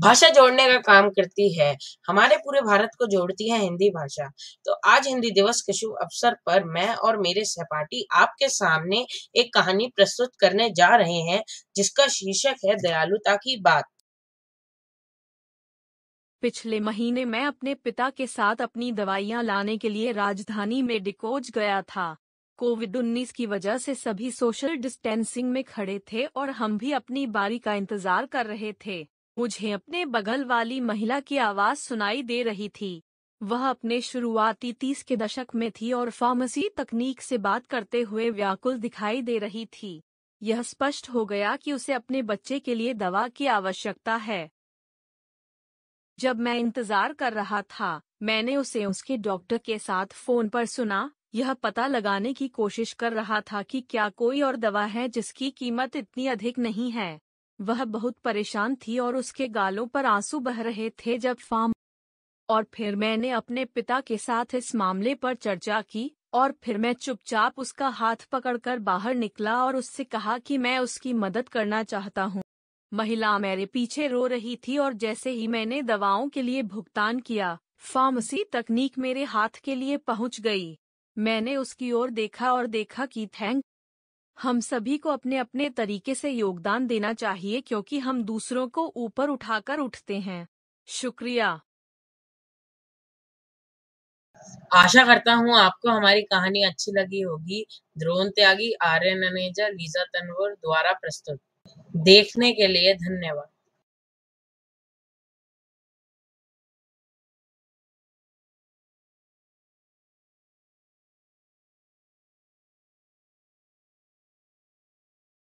भाषा जोड़ने का काम करती है हमारे पूरे भारत को जोड़ती है हिंदी भाषा तो आज हिंदी दिवस के शुभ अवसर पर मैं और मेरे सहपाठी आपके सामने एक कहानी प्रस्तुत करने जा रहे हैं जिसका शीर्षक है दयालुता की बात पिछले महीने मैं अपने पिता के साथ अपनी दवाइयां लाने के लिए राजधानी में डिकोज गया था कोविड 19 की वजह से सभी सोशल डिस्टेंसिंग में खड़े थे और हम भी अपनी बारी का इंतजार कर रहे थे मुझे अपने बगल वाली महिला की आवाज़ सुनाई दे रही थी वह अपने शुरुआती तीस के दशक में थी और फार्मेसी तकनीक से बात करते हुए व्याकुल दिखाई दे रही थी यह स्पष्ट हो गया कि उसे अपने बच्चे के लिए दवा की आवश्यकता है जब मैं इंतजार कर रहा था मैंने उसे उसके डॉक्टर के साथ फोन पर सुना यह पता लगाने की कोशिश कर रहा था कि क्या कोई और दवा है जिसकी कीमत इतनी अधिक नहीं है वह बहुत परेशान थी और उसके गालों पर आंसू बह रहे थे जब फार्म और फिर मैंने अपने पिता के साथ इस मामले पर चर्चा की और फिर मैं चुपचाप उसका हाथ पकड़कर बाहर निकला और उससे कहा कि मैं उसकी मदद करना चाहता हूँ महिला मेरे पीछे रो रही थी और जैसे ही मैंने दवाओं के लिए भुगतान किया फ़ार्मसी तकनीक मेरे हाथ के लिए पहुंच गई मैंने उसकी ओर देखा और देखा कि थैंक हम सभी को अपने अपने तरीके से योगदान देना चाहिए क्योंकि हम दूसरों को ऊपर उठाकर उठते हैं शुक्रिया आशा करता हूँ आपको हमारी कहानी अच्छी लगी होगी द्रोन त्यागी आर्यनजा लीजा तनवर द्वारा प्रस्तुत देखने के लिए धन्यवाद